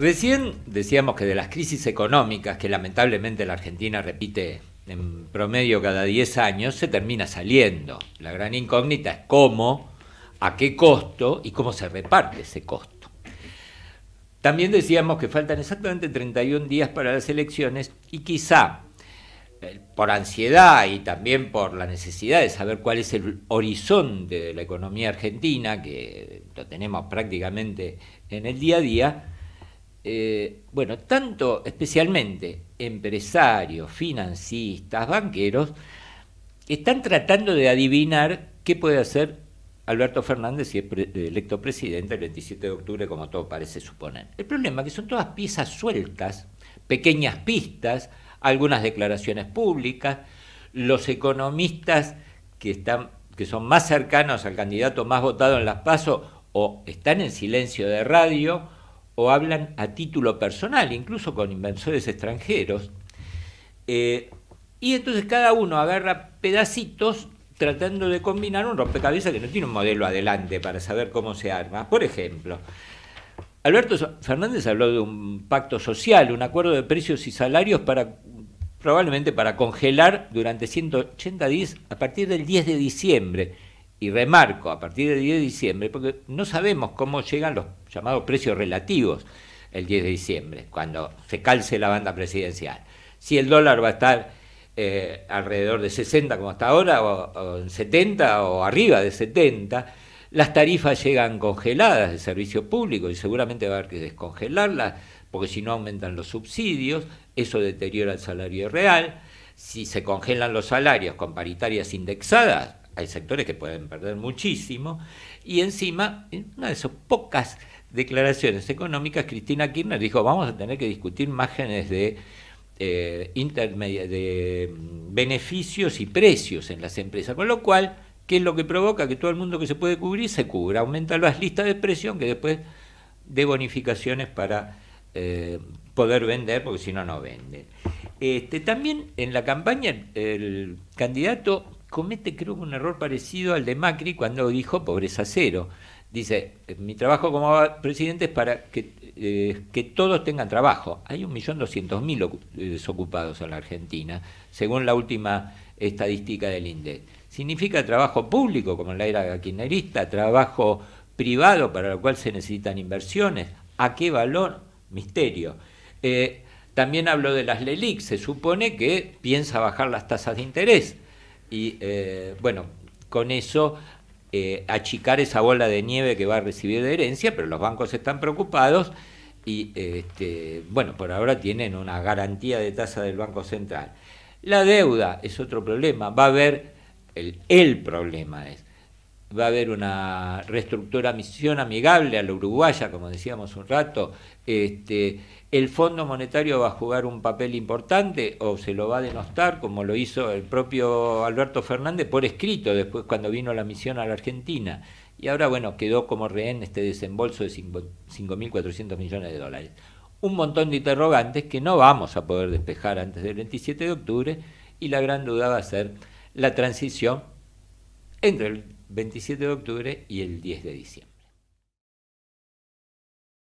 Recién decíamos que de las crisis económicas que lamentablemente la Argentina repite en promedio cada 10 años, se termina saliendo. La gran incógnita es cómo, a qué costo y cómo se reparte ese costo. También decíamos que faltan exactamente 31 días para las elecciones y quizá eh, por ansiedad y también por la necesidad de saber cuál es el horizonte de la economía argentina, que lo tenemos prácticamente en el día a día, eh, bueno, tanto especialmente empresarios, financistas, banqueros, están tratando de adivinar qué puede hacer Alberto Fernández si es electo presidente el 27 de octubre, como todo parece suponer. El problema es que son todas piezas sueltas, pequeñas pistas, algunas declaraciones públicas, los economistas que, están, que son más cercanos al candidato más votado en las PASO o están en silencio de radio, o hablan a título personal, incluso con inversores extranjeros. Eh, y entonces cada uno agarra pedacitos tratando de combinar un rompecabezas que no tiene un modelo adelante para saber cómo se arma. Por ejemplo, Alberto Fernández habló de un pacto social, un acuerdo de precios y salarios para probablemente para congelar durante 180 días a partir del 10 de diciembre. Y remarco, a partir del 10 de diciembre, porque no sabemos cómo llegan los llamados precios relativos el 10 de diciembre, cuando se calce la banda presidencial. Si el dólar va a estar eh, alrededor de 60 como está ahora, o, en 70 o arriba de 70, las tarifas llegan congeladas de servicio público y seguramente va a haber que descongelarlas, porque si no aumentan los subsidios, eso deteriora el salario real. Si se congelan los salarios con paritarias indexadas, hay sectores que pueden perder muchísimo. Y encima, una de esas pocas declaraciones económicas, Cristina Kirchner dijo, vamos a tener que discutir márgenes de, eh, de mm, beneficios y precios en las empresas, con lo cual, ¿qué es lo que provoca? Que todo el mundo que se puede cubrir se cubra, aumenta las listas de presión que después de bonificaciones para eh, poder vender, porque si no, no vende este, también en la campaña el candidato comete creo un error parecido al de Macri cuando dijo pobreza cero. Dice, eh, mi trabajo como presidente es para que, eh, que todos tengan trabajo. Hay 1.200.000 eh, desocupados en la Argentina, según la última estadística del INDEC. Significa trabajo público, como en la era kirchnerista, trabajo privado, para lo cual se necesitan inversiones. ¿A qué valor? Misterio. también hablo de las LELIC. Se supone que piensa bajar las tasas de interés. Y bueno, con eso eh, achicar esa bola de nieve que va a recibir de herencia, pero los bancos están preocupados y, este, bueno, por ahora tienen una garantía de tasa del Banco Central. La deuda es otro problema, va a haber, el, el problema es, va a haber una reestructura misión amigable a la uruguaya, como decíamos un rato, este, el Fondo Monetario va a jugar un papel importante o se lo va a denostar, como lo hizo el propio Alberto Fernández por escrito después cuando vino la misión a la Argentina. Y ahora, bueno, quedó como rehén este desembolso de 5.400 millones de dólares. Un montón de interrogantes que no vamos a poder despejar antes del 27 de octubre y la gran duda va a ser la transición entre el 27 de octubre y el 10 de diciembre.